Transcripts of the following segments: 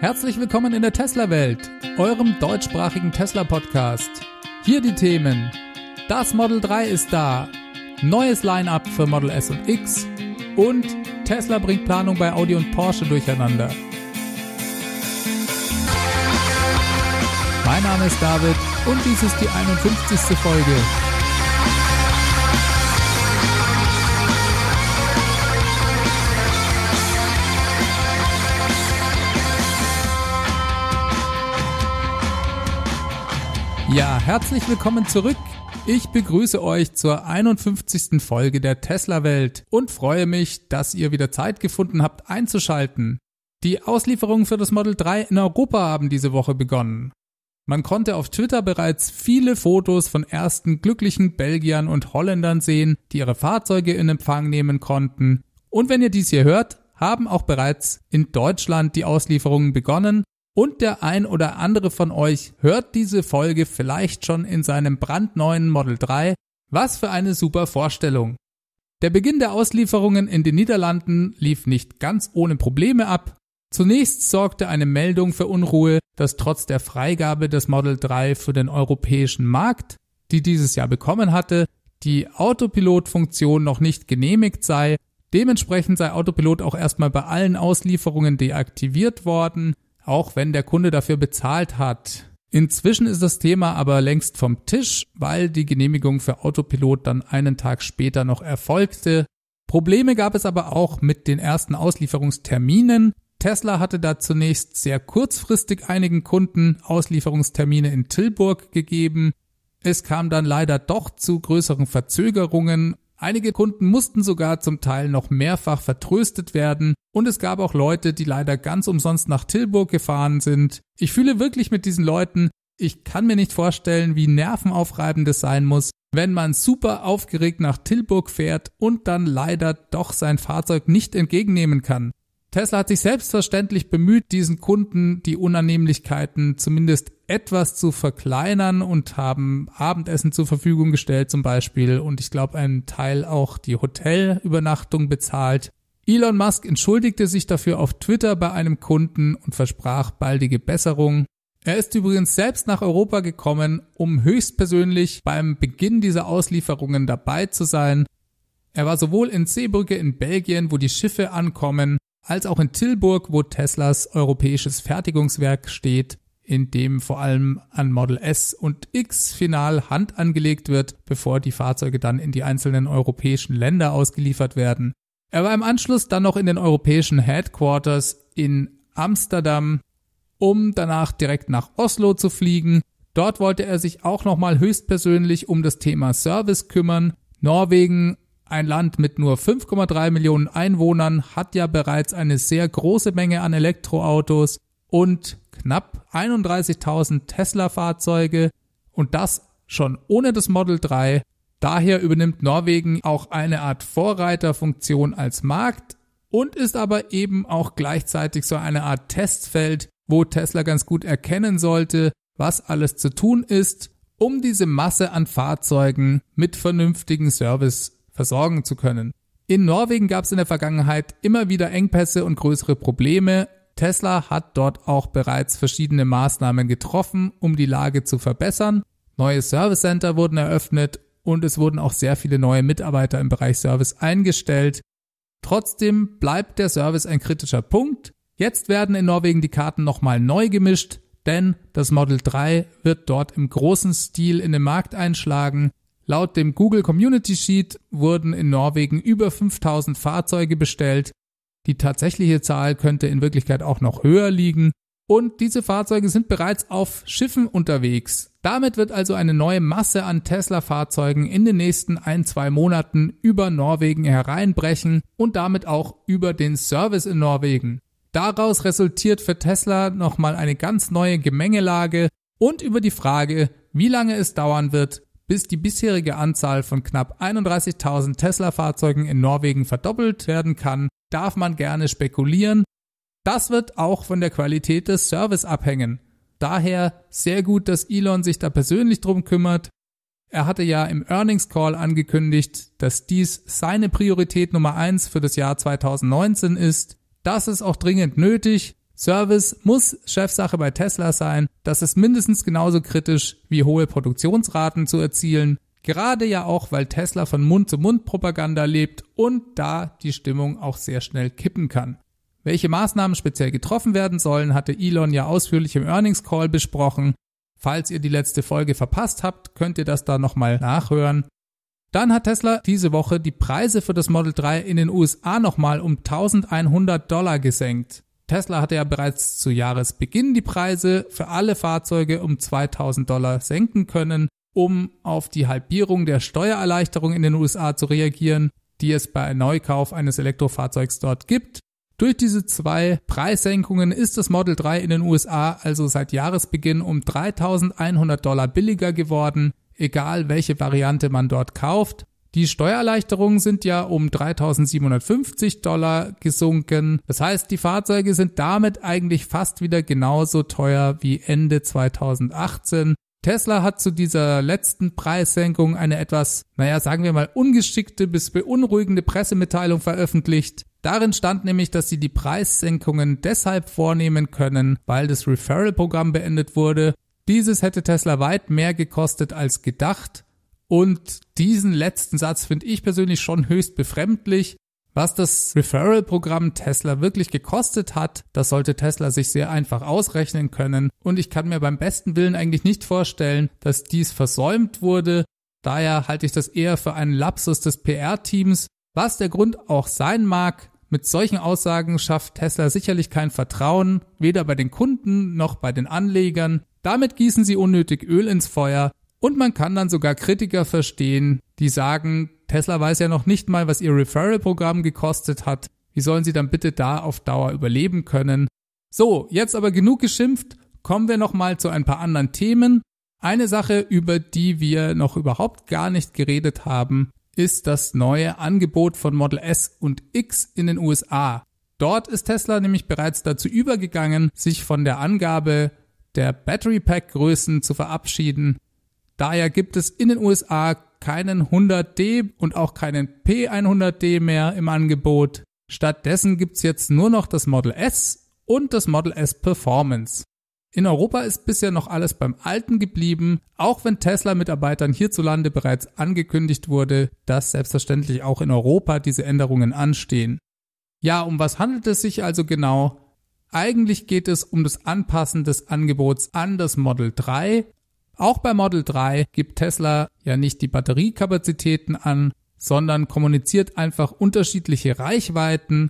Herzlich willkommen in der Tesla-Welt, eurem deutschsprachigen Tesla-Podcast. Hier die Themen. Das Model 3 ist da, neues Line-up für Model S und X und Tesla bringt Planung bei Audi und Porsche durcheinander. Mein Name ist David und dies ist die 51. Folge. Ja, herzlich willkommen zurück. Ich begrüße euch zur 51. Folge der Tesla Welt und freue mich, dass ihr wieder Zeit gefunden habt einzuschalten. Die Auslieferungen für das Model 3 in Europa haben diese Woche begonnen. Man konnte auf Twitter bereits viele Fotos von ersten glücklichen Belgiern und Holländern sehen, die ihre Fahrzeuge in Empfang nehmen konnten. Und wenn ihr dies hier hört, haben auch bereits in Deutschland die Auslieferungen begonnen und der ein oder andere von euch hört diese Folge vielleicht schon in seinem brandneuen Model 3. Was für eine super Vorstellung. Der Beginn der Auslieferungen in den Niederlanden lief nicht ganz ohne Probleme ab. Zunächst sorgte eine Meldung für Unruhe, dass trotz der Freigabe des Model 3 für den europäischen Markt, die dieses Jahr bekommen hatte, die Autopilot-Funktion noch nicht genehmigt sei. Dementsprechend sei Autopilot auch erstmal bei allen Auslieferungen deaktiviert worden auch wenn der Kunde dafür bezahlt hat. Inzwischen ist das Thema aber längst vom Tisch, weil die Genehmigung für Autopilot dann einen Tag später noch erfolgte. Probleme gab es aber auch mit den ersten Auslieferungsterminen. Tesla hatte da zunächst sehr kurzfristig einigen Kunden Auslieferungstermine in Tilburg gegeben. Es kam dann leider doch zu größeren Verzögerungen. Einige Kunden mussten sogar zum Teil noch mehrfach vertröstet werden. Und es gab auch Leute, die leider ganz umsonst nach Tilburg gefahren sind. Ich fühle wirklich mit diesen Leuten. Ich kann mir nicht vorstellen, wie nervenaufreibend es sein muss, wenn man super aufgeregt nach Tilburg fährt und dann leider doch sein Fahrzeug nicht entgegennehmen kann. Tesla hat sich selbstverständlich bemüht, diesen Kunden die Unannehmlichkeiten zumindest etwas zu verkleinern und haben Abendessen zur Verfügung gestellt zum Beispiel und ich glaube einen Teil auch die Hotelübernachtung bezahlt. Elon Musk entschuldigte sich dafür auf Twitter bei einem Kunden und versprach baldige Besserung. Er ist übrigens selbst nach Europa gekommen, um höchstpersönlich beim Beginn dieser Auslieferungen dabei zu sein. Er war sowohl in Seebrücke in Belgien, wo die Schiffe ankommen, als auch in Tilburg, wo Teslas europäisches Fertigungswerk steht, in dem vor allem an Model S und X final Hand angelegt wird, bevor die Fahrzeuge dann in die einzelnen europäischen Länder ausgeliefert werden. Er war im Anschluss dann noch in den europäischen Headquarters in Amsterdam, um danach direkt nach Oslo zu fliegen. Dort wollte er sich auch nochmal höchstpersönlich um das Thema Service kümmern. Norwegen, ein Land mit nur 5,3 Millionen Einwohnern, hat ja bereits eine sehr große Menge an Elektroautos und knapp 31.000 Tesla-Fahrzeuge und das schon ohne das Model 3 Daher übernimmt Norwegen auch eine Art Vorreiterfunktion als Markt und ist aber eben auch gleichzeitig so eine Art Testfeld, wo Tesla ganz gut erkennen sollte, was alles zu tun ist, um diese Masse an Fahrzeugen mit vernünftigen Service versorgen zu können. In Norwegen gab es in der Vergangenheit immer wieder Engpässe und größere Probleme. Tesla hat dort auch bereits verschiedene Maßnahmen getroffen, um die Lage zu verbessern. Neue Service Center wurden eröffnet und es wurden auch sehr viele neue Mitarbeiter im Bereich Service eingestellt. Trotzdem bleibt der Service ein kritischer Punkt. Jetzt werden in Norwegen die Karten nochmal neu gemischt, denn das Model 3 wird dort im großen Stil in den Markt einschlagen. Laut dem Google Community Sheet wurden in Norwegen über 5000 Fahrzeuge bestellt. Die tatsächliche Zahl könnte in Wirklichkeit auch noch höher liegen und diese Fahrzeuge sind bereits auf Schiffen unterwegs. Damit wird also eine neue Masse an Tesla-Fahrzeugen in den nächsten ein, zwei Monaten über Norwegen hereinbrechen und damit auch über den Service in Norwegen. Daraus resultiert für Tesla nochmal eine ganz neue Gemengelage und über die Frage, wie lange es dauern wird, bis die bisherige Anzahl von knapp 31.000 Tesla-Fahrzeugen in Norwegen verdoppelt werden kann, darf man gerne spekulieren das wird auch von der Qualität des Service abhängen. Daher sehr gut, dass Elon sich da persönlich drum kümmert. Er hatte ja im Earnings Call angekündigt, dass dies seine Priorität Nummer eins für das Jahr 2019 ist. Das ist auch dringend nötig. Service muss Chefsache bei Tesla sein. Das ist mindestens genauso kritisch wie hohe Produktionsraten zu erzielen. Gerade ja auch, weil Tesla von Mund-zu-Mund-Propaganda lebt und da die Stimmung auch sehr schnell kippen kann. Welche Maßnahmen speziell getroffen werden sollen, hatte Elon ja ausführlich im Earnings Call besprochen. Falls ihr die letzte Folge verpasst habt, könnt ihr das da nochmal nachhören. Dann hat Tesla diese Woche die Preise für das Model 3 in den USA nochmal um 1100 Dollar gesenkt. Tesla hatte ja bereits zu Jahresbeginn die Preise für alle Fahrzeuge um 2000 Dollar senken können, um auf die Halbierung der Steuererleichterung in den USA zu reagieren, die es bei Neukauf eines Elektrofahrzeugs dort gibt durch diese zwei Preissenkungen ist das Model 3 in den USA also seit Jahresbeginn um 3100 Dollar billiger geworden, egal welche Variante man dort kauft. Die Steuererleichterungen sind ja um 3750 Dollar gesunken. Das heißt, die Fahrzeuge sind damit eigentlich fast wieder genauso teuer wie Ende 2018. Tesla hat zu dieser letzten Preissenkung eine etwas, naja, sagen wir mal, ungeschickte bis beunruhigende Pressemitteilung veröffentlicht. Darin stand nämlich, dass sie die Preissenkungen deshalb vornehmen können, weil das Referral-Programm beendet wurde. Dieses hätte Tesla weit mehr gekostet als gedacht. Und diesen letzten Satz finde ich persönlich schon höchst befremdlich. Was das Referral-Programm Tesla wirklich gekostet hat, das sollte Tesla sich sehr einfach ausrechnen können und ich kann mir beim besten Willen eigentlich nicht vorstellen, dass dies versäumt wurde. Daher halte ich das eher für einen Lapsus des PR-Teams, was der Grund auch sein mag. Mit solchen Aussagen schafft Tesla sicherlich kein Vertrauen, weder bei den Kunden noch bei den Anlegern. Damit gießen sie unnötig Öl ins Feuer und man kann dann sogar Kritiker verstehen, die sagen, Tesla weiß ja noch nicht mal, was ihr Referral-Programm gekostet hat. Wie sollen sie dann bitte da auf Dauer überleben können? So, jetzt aber genug geschimpft. Kommen wir nochmal zu ein paar anderen Themen. Eine Sache, über die wir noch überhaupt gar nicht geredet haben, ist das neue Angebot von Model S und X in den USA. Dort ist Tesla nämlich bereits dazu übergegangen, sich von der Angabe der Battery Pack Größen zu verabschieden. Daher gibt es in den USA keinen 100D und auch keinen P100D mehr im Angebot. Stattdessen gibt es jetzt nur noch das Model S und das Model S Performance. In Europa ist bisher noch alles beim Alten geblieben, auch wenn Tesla-Mitarbeitern hierzulande bereits angekündigt wurde, dass selbstverständlich auch in Europa diese Änderungen anstehen. Ja, um was handelt es sich also genau? Eigentlich geht es um das Anpassen des Angebots an das Model 3 auch bei Model 3 gibt Tesla ja nicht die Batteriekapazitäten an, sondern kommuniziert einfach unterschiedliche Reichweiten.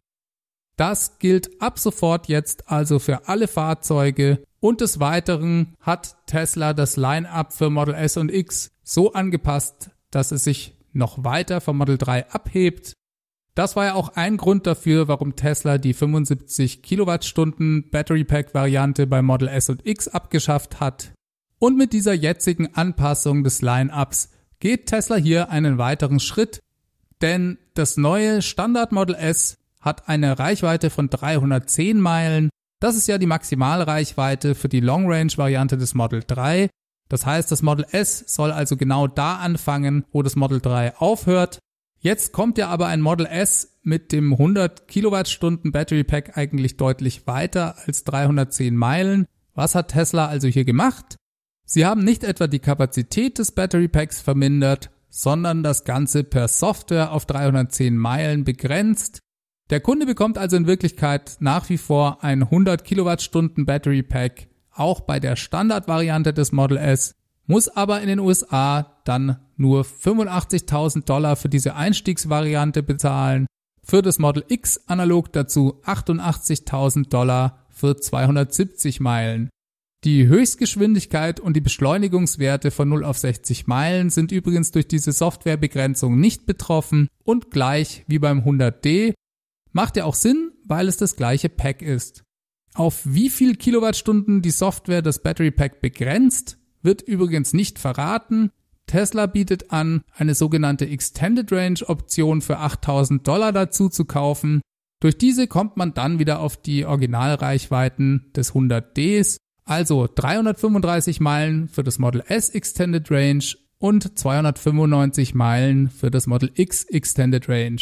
Das gilt ab sofort jetzt also für alle Fahrzeuge und des Weiteren hat Tesla das Line-up für Model S und X so angepasst, dass es sich noch weiter vom Model 3 abhebt. Das war ja auch ein Grund dafür, warum Tesla die 75 Kilowattstunden Battery Pack Variante bei Model S und X abgeschafft hat. Und mit dieser jetzigen Anpassung des Line-ups geht Tesla hier einen weiteren Schritt, denn das neue Standard Model S hat eine Reichweite von 310 Meilen. Das ist ja die Maximalreichweite für die Long-Range-Variante des Model 3. Das heißt, das Model S soll also genau da anfangen, wo das Model 3 aufhört. Jetzt kommt ja aber ein Model S mit dem 100 Kilowattstunden Battery Pack eigentlich deutlich weiter als 310 Meilen. Was hat Tesla also hier gemacht? Sie haben nicht etwa die Kapazität des Battery Packs vermindert, sondern das Ganze per Software auf 310 Meilen begrenzt. Der Kunde bekommt also in Wirklichkeit nach wie vor ein 100 Kilowattstunden Battery Pack, auch bei der Standardvariante des Model S, muss aber in den USA dann nur 85.000 Dollar für diese Einstiegsvariante bezahlen, für das Model X analog dazu 88.000 Dollar für 270 Meilen. Die Höchstgeschwindigkeit und die Beschleunigungswerte von 0 auf 60 Meilen sind übrigens durch diese Softwarebegrenzung nicht betroffen und gleich wie beim 100D. Macht ja auch Sinn, weil es das gleiche Pack ist. Auf wie viel Kilowattstunden die Software das Battery Pack begrenzt, wird übrigens nicht verraten. Tesla bietet an, eine sogenannte Extended Range Option für 8000 Dollar dazu zu kaufen. Durch diese kommt man dann wieder auf die Originalreichweiten des 100Ds also 335 Meilen für das Model S Extended Range und 295 Meilen für das Model X Extended Range.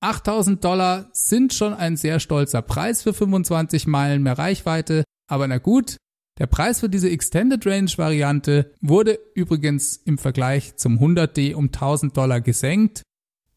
8000 Dollar sind schon ein sehr stolzer Preis für 25 Meilen mehr Reichweite, aber na gut, der Preis für diese Extended Range Variante wurde übrigens im Vergleich zum 100D um 1000 Dollar gesenkt.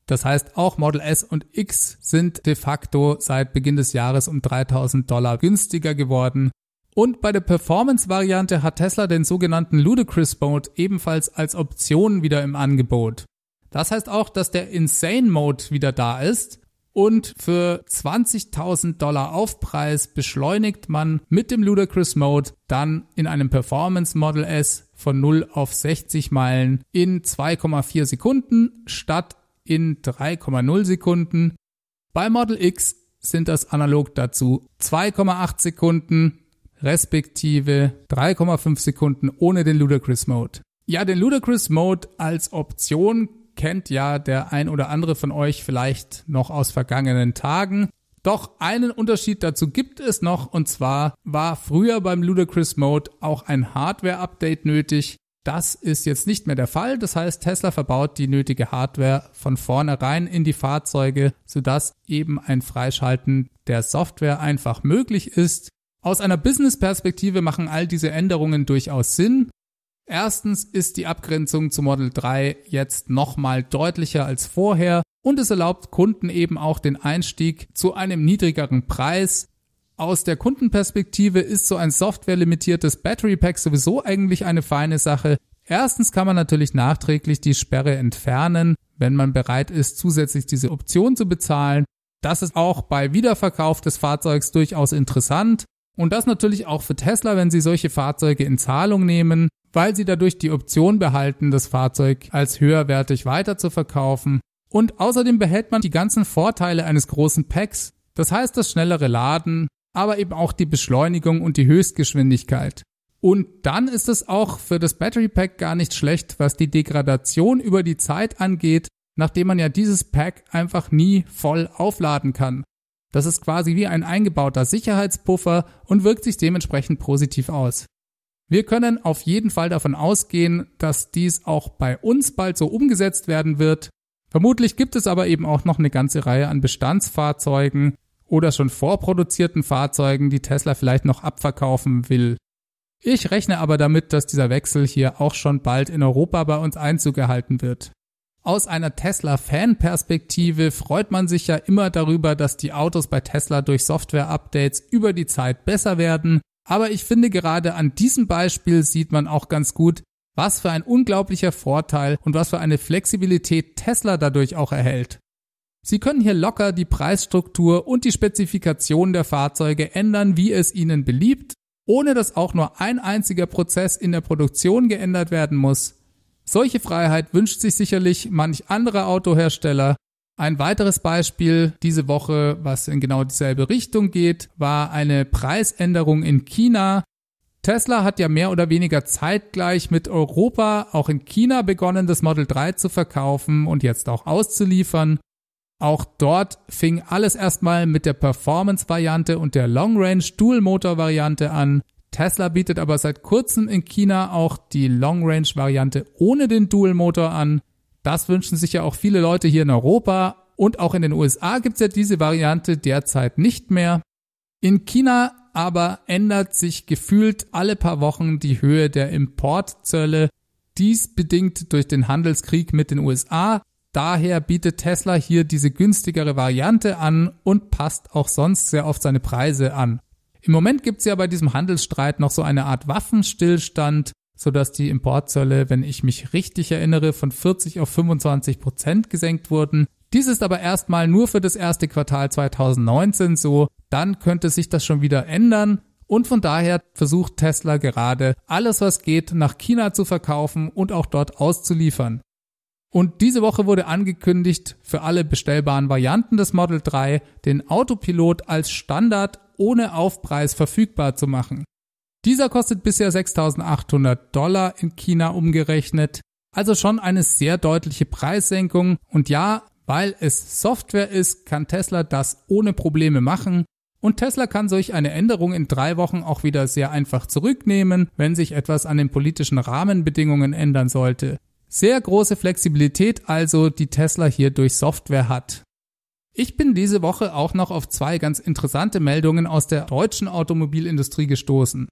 Das heißt, auch Model S und X sind de facto seit Beginn des Jahres um 3000 Dollar günstiger geworden und bei der Performance-Variante hat Tesla den sogenannten Ludicrous Mode ebenfalls als Option wieder im Angebot. Das heißt auch, dass der Insane Mode wieder da ist und für 20.000 Dollar Aufpreis beschleunigt man mit dem Ludicrous Mode dann in einem Performance Model S von 0 auf 60 Meilen in 2,4 Sekunden statt in 3,0 Sekunden. Bei Model X sind das analog dazu 2,8 Sekunden respektive 3,5 Sekunden ohne den Ludacris Mode. Ja, den Ludacris Mode als Option kennt ja der ein oder andere von euch vielleicht noch aus vergangenen Tagen. Doch einen Unterschied dazu gibt es noch und zwar war früher beim Ludacris Mode auch ein Hardware-Update nötig. Das ist jetzt nicht mehr der Fall. Das heißt, Tesla verbaut die nötige Hardware von vornherein in die Fahrzeuge, sodass eben ein Freischalten der Software einfach möglich ist. Aus einer Business-Perspektive machen all diese Änderungen durchaus Sinn. Erstens ist die Abgrenzung zu Model 3 jetzt nochmal deutlicher als vorher und es erlaubt Kunden eben auch den Einstieg zu einem niedrigeren Preis. Aus der Kundenperspektive ist so ein softwarelimitiertes Battery Pack sowieso eigentlich eine feine Sache. Erstens kann man natürlich nachträglich die Sperre entfernen, wenn man bereit ist, zusätzlich diese Option zu bezahlen. Das ist auch bei Wiederverkauf des Fahrzeugs durchaus interessant. Und das natürlich auch für Tesla, wenn sie solche Fahrzeuge in Zahlung nehmen, weil sie dadurch die Option behalten, das Fahrzeug als höherwertig weiter zu verkaufen. Und außerdem behält man die ganzen Vorteile eines großen Packs, das heißt das schnellere Laden, aber eben auch die Beschleunigung und die Höchstgeschwindigkeit. Und dann ist es auch für das Battery Pack gar nicht schlecht, was die Degradation über die Zeit angeht, nachdem man ja dieses Pack einfach nie voll aufladen kann. Das ist quasi wie ein eingebauter Sicherheitspuffer und wirkt sich dementsprechend positiv aus. Wir können auf jeden Fall davon ausgehen, dass dies auch bei uns bald so umgesetzt werden wird. Vermutlich gibt es aber eben auch noch eine ganze Reihe an Bestandsfahrzeugen oder schon vorproduzierten Fahrzeugen, die Tesla vielleicht noch abverkaufen will. Ich rechne aber damit, dass dieser Wechsel hier auch schon bald in Europa bei uns Einzug erhalten wird. Aus einer Tesla-Fan-Perspektive freut man sich ja immer darüber, dass die Autos bei Tesla durch Software-Updates über die Zeit besser werden. Aber ich finde gerade an diesem Beispiel sieht man auch ganz gut, was für ein unglaublicher Vorteil und was für eine Flexibilität Tesla dadurch auch erhält. Sie können hier locker die Preisstruktur und die Spezifikation der Fahrzeuge ändern, wie es Ihnen beliebt, ohne dass auch nur ein einziger Prozess in der Produktion geändert werden muss. Solche Freiheit wünscht sich sicherlich manch anderer Autohersteller. Ein weiteres Beispiel diese Woche, was in genau dieselbe Richtung geht, war eine Preisänderung in China. Tesla hat ja mehr oder weniger zeitgleich mit Europa auch in China begonnen, das Model 3 zu verkaufen und jetzt auch auszuliefern. Auch dort fing alles erstmal mit der Performance-Variante und der Long-Range Dual-Motor-Variante an. Tesla bietet aber seit kurzem in China auch die Long-Range-Variante ohne den Dual-Motor an. Das wünschen sich ja auch viele Leute hier in Europa und auch in den USA gibt's ja diese Variante derzeit nicht mehr. In China aber ändert sich gefühlt alle paar Wochen die Höhe der Importzölle. Dies bedingt durch den Handelskrieg mit den USA. Daher bietet Tesla hier diese günstigere Variante an und passt auch sonst sehr oft seine Preise an. Im Moment gibt es ja bei diesem Handelsstreit noch so eine Art Waffenstillstand, sodass die Importzölle, wenn ich mich richtig erinnere, von 40 auf 25 Prozent gesenkt wurden. Dies ist aber erstmal nur für das erste Quartal 2019 so, dann könnte sich das schon wieder ändern. Und von daher versucht Tesla gerade, alles was geht, nach China zu verkaufen und auch dort auszuliefern. Und diese Woche wurde angekündigt, für alle bestellbaren Varianten des Model 3 den Autopilot als Standard ohne Aufpreis verfügbar zu machen. Dieser kostet bisher 6.800 Dollar in China umgerechnet, also schon eine sehr deutliche Preissenkung. Und ja, weil es Software ist, kann Tesla das ohne Probleme machen. Und Tesla kann solch eine Änderung in drei Wochen auch wieder sehr einfach zurücknehmen, wenn sich etwas an den politischen Rahmenbedingungen ändern sollte. Sehr große Flexibilität also, die Tesla hier durch Software hat. Ich bin diese Woche auch noch auf zwei ganz interessante Meldungen aus der deutschen Automobilindustrie gestoßen.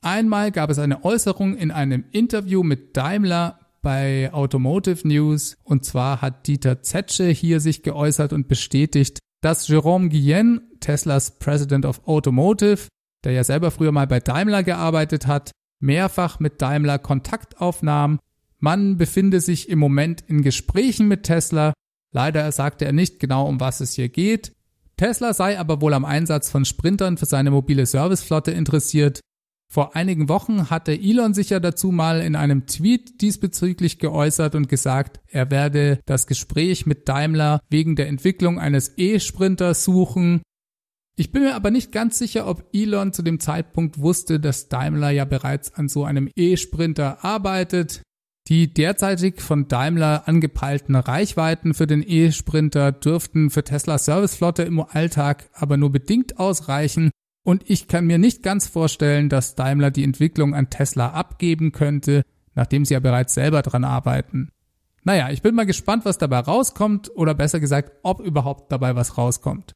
Einmal gab es eine Äußerung in einem Interview mit Daimler bei Automotive News und zwar hat Dieter Zetsche hier sich geäußert und bestätigt, dass Jerome Guillen, Teslas President of Automotive, der ja selber früher mal bei Daimler gearbeitet hat, mehrfach mit Daimler Kontakt aufnahm. Man befinde sich im Moment in Gesprächen mit Tesla Leider sagte er nicht genau, um was es hier geht. Tesla sei aber wohl am Einsatz von Sprintern für seine mobile Serviceflotte interessiert. Vor einigen Wochen hatte Elon sich ja dazu mal in einem Tweet diesbezüglich geäußert und gesagt, er werde das Gespräch mit Daimler wegen der Entwicklung eines E-Sprinters suchen. Ich bin mir aber nicht ganz sicher, ob Elon zu dem Zeitpunkt wusste, dass Daimler ja bereits an so einem E-Sprinter arbeitet. Die derzeitig von Daimler angepeilten Reichweiten für den E-Sprinter dürften für Teslas Serviceflotte im Alltag aber nur bedingt ausreichen und ich kann mir nicht ganz vorstellen, dass Daimler die Entwicklung an Tesla abgeben könnte, nachdem sie ja bereits selber dran arbeiten. Naja, ich bin mal gespannt, was dabei rauskommt oder besser gesagt, ob überhaupt dabei was rauskommt.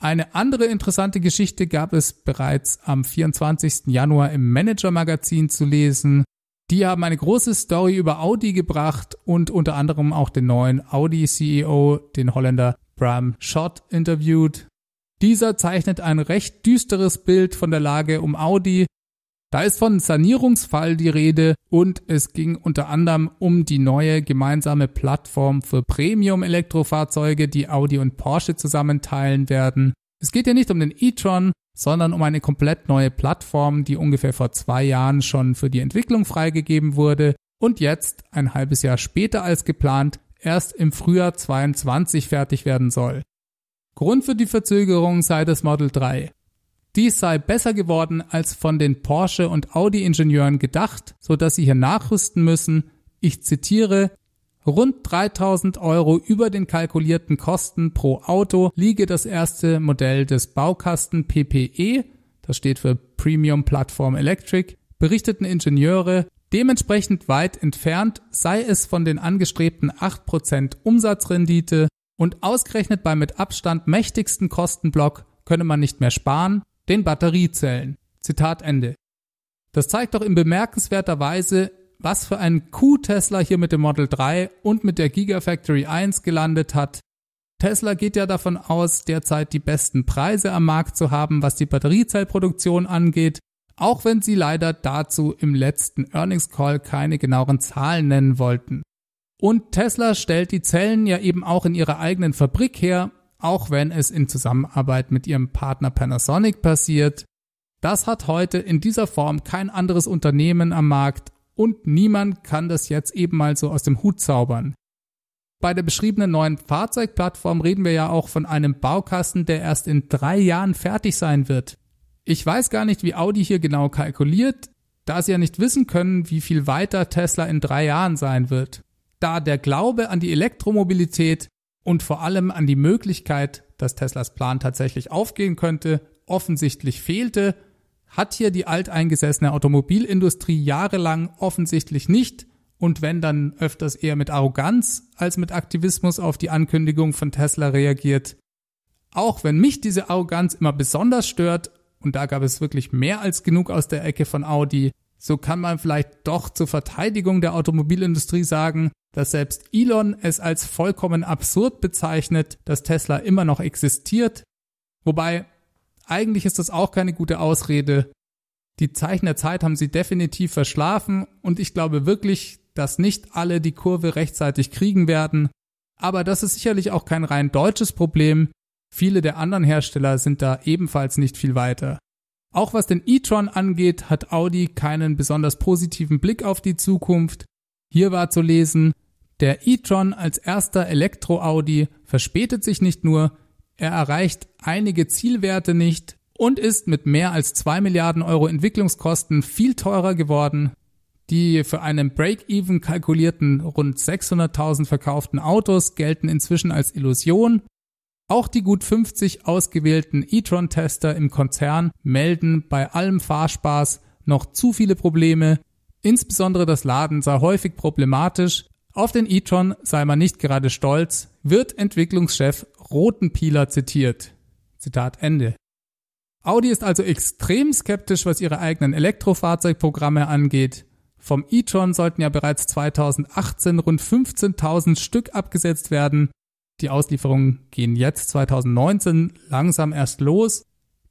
Eine andere interessante Geschichte gab es bereits am 24. Januar im Manager Magazin zu lesen. Die haben eine große Story über Audi gebracht und unter anderem auch den neuen Audi-CEO, den Holländer Bram Schott, interviewt. Dieser zeichnet ein recht düsteres Bild von der Lage um Audi. Da ist von Sanierungsfall die Rede und es ging unter anderem um die neue gemeinsame Plattform für Premium-Elektrofahrzeuge, die Audi und Porsche zusammen teilen werden. Es geht ja nicht um den e-tron, sondern um eine komplett neue Plattform, die ungefähr vor zwei Jahren schon für die Entwicklung freigegeben wurde und jetzt, ein halbes Jahr später als geplant, erst im Frühjahr 22 fertig werden soll. Grund für die Verzögerung sei das Model 3. Dies sei besser geworden als von den Porsche und Audi Ingenieuren gedacht, so dass sie hier nachrüsten müssen. Ich zitiere, Rund 3000 Euro über den kalkulierten Kosten pro Auto liege das erste Modell des Baukasten PPE, das steht für Premium Platform Electric, berichteten Ingenieure, dementsprechend weit entfernt sei es von den angestrebten 8% Umsatzrendite und ausgerechnet beim mit Abstand mächtigsten Kostenblock könne man nicht mehr sparen, den Batteriezellen. Zitat Ende. Das zeigt doch in bemerkenswerter Weise, was für ein Coup Tesla hier mit dem Model 3 und mit der Gigafactory 1 gelandet hat. Tesla geht ja davon aus, derzeit die besten Preise am Markt zu haben, was die Batteriezellproduktion angeht, auch wenn sie leider dazu im letzten Earnings Call keine genaueren Zahlen nennen wollten. Und Tesla stellt die Zellen ja eben auch in ihrer eigenen Fabrik her, auch wenn es in Zusammenarbeit mit ihrem Partner Panasonic passiert. Das hat heute in dieser Form kein anderes Unternehmen am Markt, und niemand kann das jetzt eben mal so aus dem Hut zaubern. Bei der beschriebenen neuen Fahrzeugplattform reden wir ja auch von einem Baukasten, der erst in drei Jahren fertig sein wird. Ich weiß gar nicht, wie Audi hier genau kalkuliert, da sie ja nicht wissen können, wie viel weiter Tesla in drei Jahren sein wird. Da der Glaube an die Elektromobilität und vor allem an die Möglichkeit, dass Teslas Plan tatsächlich aufgehen könnte, offensichtlich fehlte, hat hier die alteingesessene Automobilindustrie jahrelang offensichtlich nicht und wenn dann öfters eher mit Arroganz als mit Aktivismus auf die Ankündigung von Tesla reagiert. Auch wenn mich diese Arroganz immer besonders stört, und da gab es wirklich mehr als genug aus der Ecke von Audi, so kann man vielleicht doch zur Verteidigung der Automobilindustrie sagen, dass selbst Elon es als vollkommen absurd bezeichnet, dass Tesla immer noch existiert Wobei, eigentlich ist das auch keine gute Ausrede. Die Zeichen der Zeit haben sie definitiv verschlafen und ich glaube wirklich, dass nicht alle die Kurve rechtzeitig kriegen werden. Aber das ist sicherlich auch kein rein deutsches Problem. Viele der anderen Hersteller sind da ebenfalls nicht viel weiter. Auch was den e-tron angeht, hat Audi keinen besonders positiven Blick auf die Zukunft. Hier war zu lesen, der e-tron als erster Elektro-Audi verspätet sich nicht nur, er erreicht einige Zielwerte nicht und ist mit mehr als 2 Milliarden Euro Entwicklungskosten viel teurer geworden. Die für einen Break-Even kalkulierten rund 600.000 verkauften Autos gelten inzwischen als Illusion. Auch die gut 50 ausgewählten e-tron-Tester im Konzern melden bei allem Fahrspaß noch zu viele Probleme. Insbesondere das Laden sei häufig problematisch, auf den e-tron sei man nicht gerade stolz, wird Entwicklungschef Rotenpieler zitiert. Zitat Ende. Audi ist also extrem skeptisch, was ihre eigenen Elektrofahrzeugprogramme angeht. Vom e-tron sollten ja bereits 2018 rund 15.000 Stück abgesetzt werden. Die Auslieferungen gehen jetzt 2019 langsam erst los.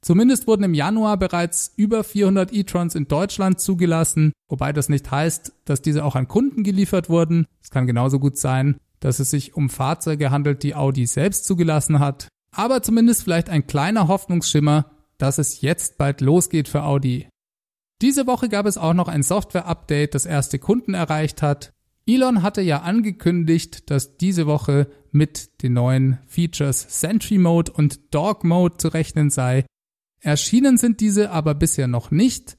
Zumindest wurden im Januar bereits über 400 e-Trons in Deutschland zugelassen, wobei das nicht heißt, dass diese auch an Kunden geliefert wurden. Es kann genauso gut sein, dass es sich um Fahrzeuge handelt, die Audi selbst zugelassen hat. Aber zumindest vielleicht ein kleiner Hoffnungsschimmer, dass es jetzt bald losgeht für Audi. Diese Woche gab es auch noch ein Software-Update, das erste Kunden erreicht hat. Elon hatte ja angekündigt, dass diese Woche mit den neuen Features Sentry Mode und Dog Mode zu rechnen sei. Erschienen sind diese aber bisher noch nicht.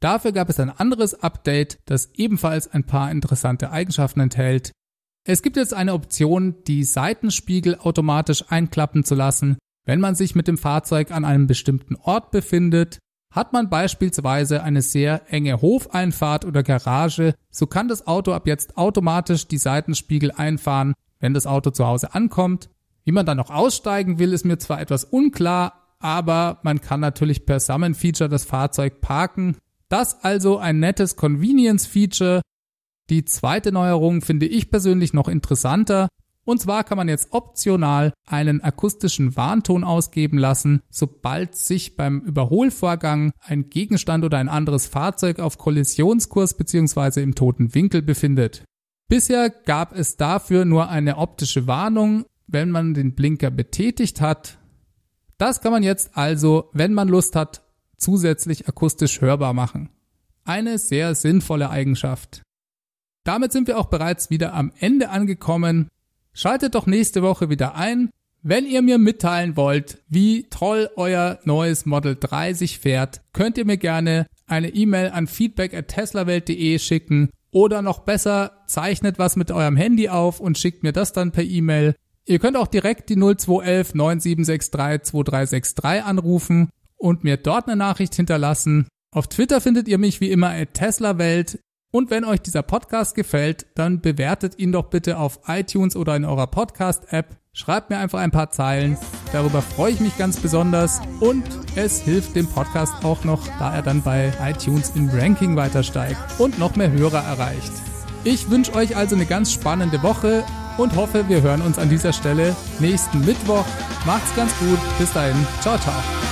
Dafür gab es ein anderes Update, das ebenfalls ein paar interessante Eigenschaften enthält. Es gibt jetzt eine Option, die Seitenspiegel automatisch einklappen zu lassen, wenn man sich mit dem Fahrzeug an einem bestimmten Ort befindet. Hat man beispielsweise eine sehr enge Hofeinfahrt oder Garage, so kann das Auto ab jetzt automatisch die Seitenspiegel einfahren, wenn das Auto zu Hause ankommt. Wie man dann noch aussteigen will, ist mir zwar etwas unklar, aber man kann natürlich per Summon-Feature das Fahrzeug parken. Das also ein nettes Convenience-Feature. Die zweite Neuerung finde ich persönlich noch interessanter. Und zwar kann man jetzt optional einen akustischen Warnton ausgeben lassen, sobald sich beim Überholvorgang ein Gegenstand oder ein anderes Fahrzeug auf Kollisionskurs bzw. im toten Winkel befindet. Bisher gab es dafür nur eine optische Warnung, wenn man den Blinker betätigt hat, das kann man jetzt also, wenn man Lust hat, zusätzlich akustisch hörbar machen. Eine sehr sinnvolle Eigenschaft. Damit sind wir auch bereits wieder am Ende angekommen. Schaltet doch nächste Woche wieder ein, wenn ihr mir mitteilen wollt, wie toll euer neues Model 3 sich fährt, könnt ihr mir gerne eine E-Mail an feedback@teslawelt.de schicken oder noch besser, zeichnet was mit eurem Handy auf und schickt mir das dann per E-Mail. Ihr könnt auch direkt die 0211 9763 2363 anrufen und mir dort eine Nachricht hinterlassen. Auf Twitter findet ihr mich wie immer at TeslaWelt. Und wenn euch dieser Podcast gefällt, dann bewertet ihn doch bitte auf iTunes oder in eurer Podcast-App. Schreibt mir einfach ein paar Zeilen. Darüber freue ich mich ganz besonders. Und es hilft dem Podcast auch noch, da er dann bei iTunes im Ranking weiter steigt und noch mehr Hörer erreicht. Ich wünsche euch also eine ganz spannende Woche und hoffe, wir hören uns an dieser Stelle nächsten Mittwoch. Macht's ganz gut. Bis dahin. Ciao, ciao.